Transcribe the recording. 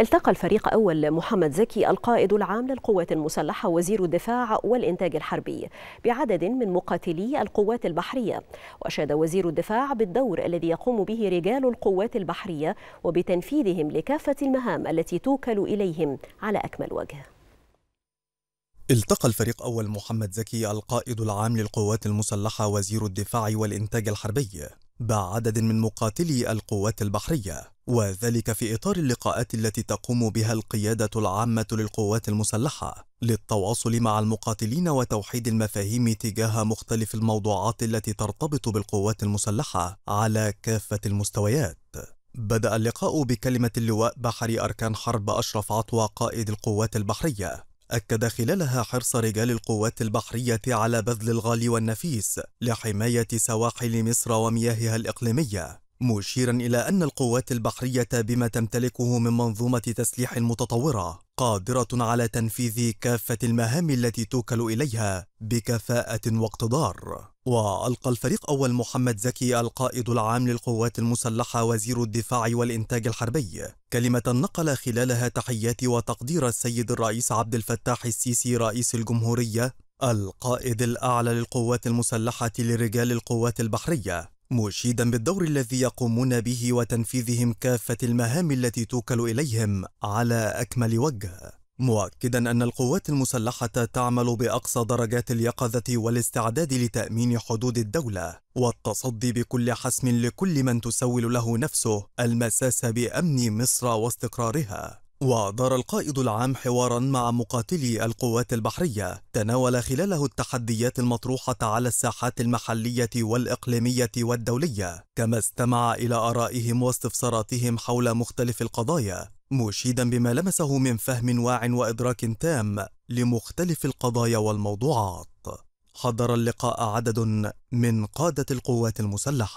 التقى الفريق أول محمد زكي القائد العام للقوات المسلحة وزير الدفاع والإنتاج الحربي بعدد من مقاتلي القوات البحرية وأشاد وزير الدفاع بالدور الذي يقوم به رجال القوات البحرية وبتنفيذهم لكافة المهام التي توكل إليهم على أكمل وجه التقى الفريق أول محمد زكي القائد العام للقوات المسلحة وزير الدفاع والإنتاج الحربي بعدد من مقاتلي القوات البحرية وذلك في إطار اللقاءات التي تقوم بها القيادة العامة للقوات المسلحة للتواصل مع المقاتلين وتوحيد المفاهيم تجاه مختلف الموضوعات التي ترتبط بالقوات المسلحة على كافة المستويات بدأ اللقاء بكلمة اللواء بحري أركان حرب أشرف عطوة قائد القوات البحرية أكد خلالها حرص رجال القوات البحرية على بذل الغالي والنفيس لحماية سواحل مصر ومياهها الإقليمية مشيرا إلى أن القوات البحرية بما تمتلكه من منظومة تسليح متطورة قادرة على تنفيذ كافة المهام التي توكل إليها بكفاءة واقتدار وألقى الفريق أول محمد زكي القائد العام للقوات المسلحة وزير الدفاع والإنتاج الحربي كلمة نقل خلالها تحيات وتقدير السيد الرئيس عبد الفتاح السيسي رئيس الجمهورية القائد الأعلى للقوات المسلحة لرجال القوات البحرية مشيدا بالدور الذي يقومون به وتنفيذهم كافة المهام التي توكل إليهم على أكمل وجه مؤكدا أن القوات المسلحة تعمل بأقصى درجات اليقظة والاستعداد لتأمين حدود الدولة والتصدي بكل حسم لكل من تسول له نفسه المساس بأمن مصر واستقرارها ودار القائد العام حوارا مع مقاتلي القوات البحرية تناول خلاله التحديات المطروحة على الساحات المحلية والإقليمية والدولية كما استمع إلى آرائهم واستفساراتهم حول مختلف القضايا مشيدا بما لمسه من فهم واع وإدراك تام لمختلف القضايا والموضوعات حضر اللقاء عدد من قادة القوات المسلحة